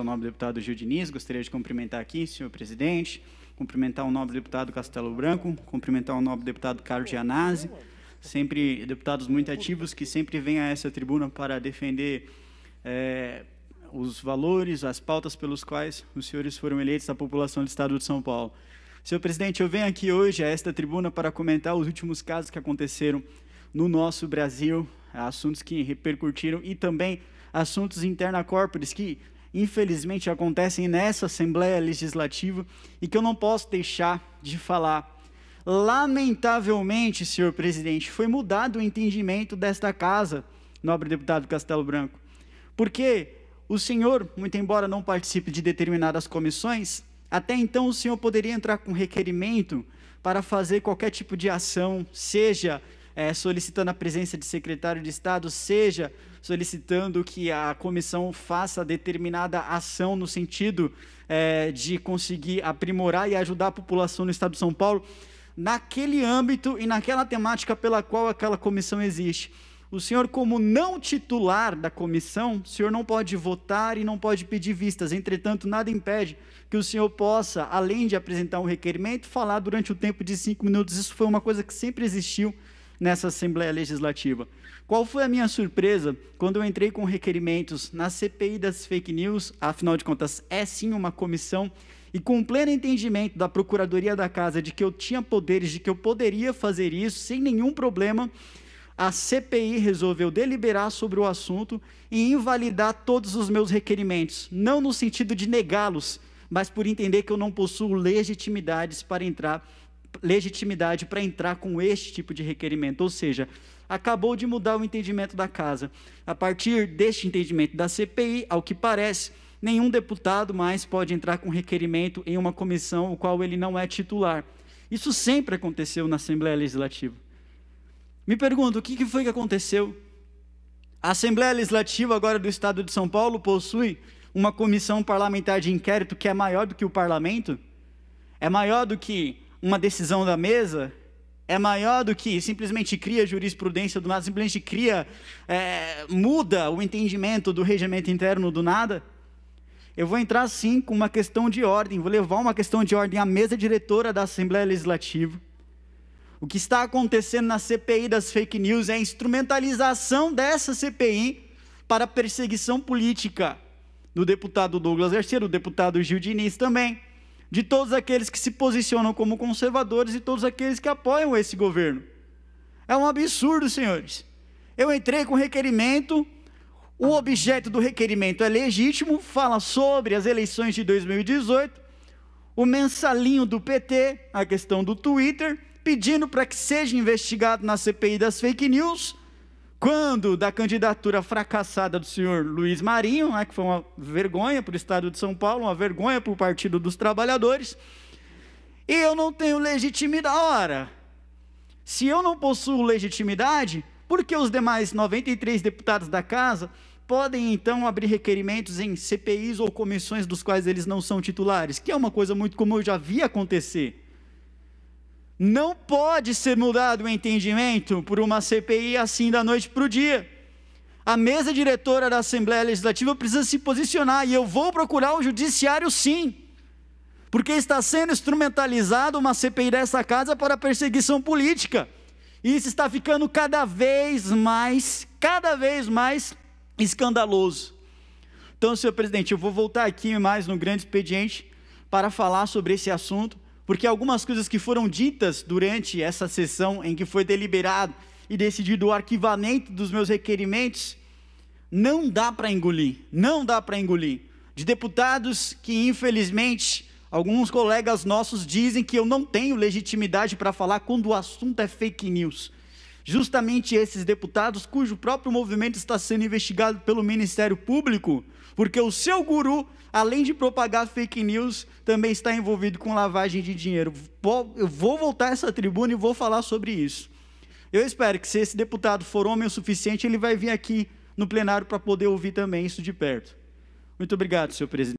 O nobre deputado Gil Diniz, gostaria de cumprimentar aqui, senhor presidente, cumprimentar o nobre deputado Castelo Branco, cumprimentar o nobre deputado Carlos Gianazzi, sempre deputados muito ativos que sempre vêm a essa tribuna para defender é, os valores, as pautas pelos quais os senhores foram eleitos da população do Estado de São Paulo. Senhor presidente, eu venho aqui hoje a esta tribuna para comentar os últimos casos que aconteceram no nosso Brasil, assuntos que repercutiram e também assuntos interna corporis que infelizmente acontecem nessa Assembleia Legislativa e que eu não posso deixar de falar. Lamentavelmente, senhor presidente, foi mudado o entendimento desta casa, nobre deputado Castelo Branco, porque o senhor, muito embora não participe de determinadas comissões, até então o senhor poderia entrar com requerimento para fazer qualquer tipo de ação, seja é, solicitando a presença de secretário de Estado, seja solicitando que a comissão faça determinada ação no sentido é, de conseguir aprimorar e ajudar a população no Estado de São Paulo, naquele âmbito e naquela temática pela qual aquela comissão existe. O senhor, como não titular da comissão, o senhor não pode votar e não pode pedir vistas. Entretanto, nada impede que o senhor possa, além de apresentar um requerimento, falar durante o tempo de cinco minutos. Isso foi uma coisa que sempre existiu nessa Assembleia Legislativa. Qual foi a minha surpresa quando eu entrei com requerimentos na CPI das fake news, afinal de contas, é sim uma comissão, e com pleno entendimento da Procuradoria da Casa de que eu tinha poderes, de que eu poderia fazer isso sem nenhum problema, a CPI resolveu deliberar sobre o assunto e invalidar todos os meus requerimentos, não no sentido de negá-los, mas por entender que eu não possuo legitimidades para entrar legitimidade para entrar com este tipo de requerimento. Ou seja, acabou de mudar o entendimento da casa. A partir deste entendimento da CPI, ao que parece, nenhum deputado mais pode entrar com requerimento em uma comissão o qual ele não é titular. Isso sempre aconteceu na Assembleia Legislativa. Me pergunto, o que foi que aconteceu? A Assembleia Legislativa agora do Estado de São Paulo possui uma comissão parlamentar de inquérito que é maior do que o parlamento? É maior do que uma decisão da mesa é maior do que simplesmente cria jurisprudência do nada, simplesmente cria, é, muda o entendimento do regimento interno do nada. Eu vou entrar sim com uma questão de ordem, vou levar uma questão de ordem à mesa diretora da Assembleia Legislativa. O que está acontecendo na CPI das fake news é a instrumentalização dessa CPI para perseguição política do deputado Douglas Garcia, do deputado Gil Diniz também de todos aqueles que se posicionam como conservadores e todos aqueles que apoiam esse governo. É um absurdo, senhores. Eu entrei com requerimento, o objeto do requerimento é legítimo, fala sobre as eleições de 2018, o mensalinho do PT, a questão do Twitter, pedindo para que seja investigado na CPI das fake news quando da candidatura fracassada do senhor Luiz Marinho, né, que foi uma vergonha para o Estado de São Paulo, uma vergonha para o Partido dos Trabalhadores, e eu não tenho legitimidade. Ora, se eu não possuo legitimidade, por que os demais 93 deputados da casa podem então abrir requerimentos em CPIs ou comissões dos quais eles não são titulares? Que é uma coisa muito comum, eu já vi acontecer. Não pode ser mudado o entendimento por uma CPI assim da noite para o dia. A mesa diretora da Assembleia Legislativa precisa se posicionar e eu vou procurar o judiciário sim. Porque está sendo instrumentalizada uma CPI dessa casa para perseguição política. E isso está ficando cada vez mais, cada vez mais escandaloso. Então, senhor presidente, eu vou voltar aqui mais no grande expediente para falar sobre esse assunto porque algumas coisas que foram ditas durante essa sessão em que foi deliberado e decidido o arquivamento dos meus requerimentos, não dá para engolir, não dá para engolir. De deputados que, infelizmente, alguns colegas nossos dizem que eu não tenho legitimidade para falar quando o assunto é fake news justamente esses deputados cujo próprio movimento está sendo investigado pelo Ministério Público, porque o seu guru, além de propagar fake news, também está envolvido com lavagem de dinheiro. Eu vou voltar a essa tribuna e vou falar sobre isso. Eu espero que, se esse deputado for homem o suficiente, ele vai vir aqui no plenário para poder ouvir também isso de perto. Muito obrigado, senhor presidente.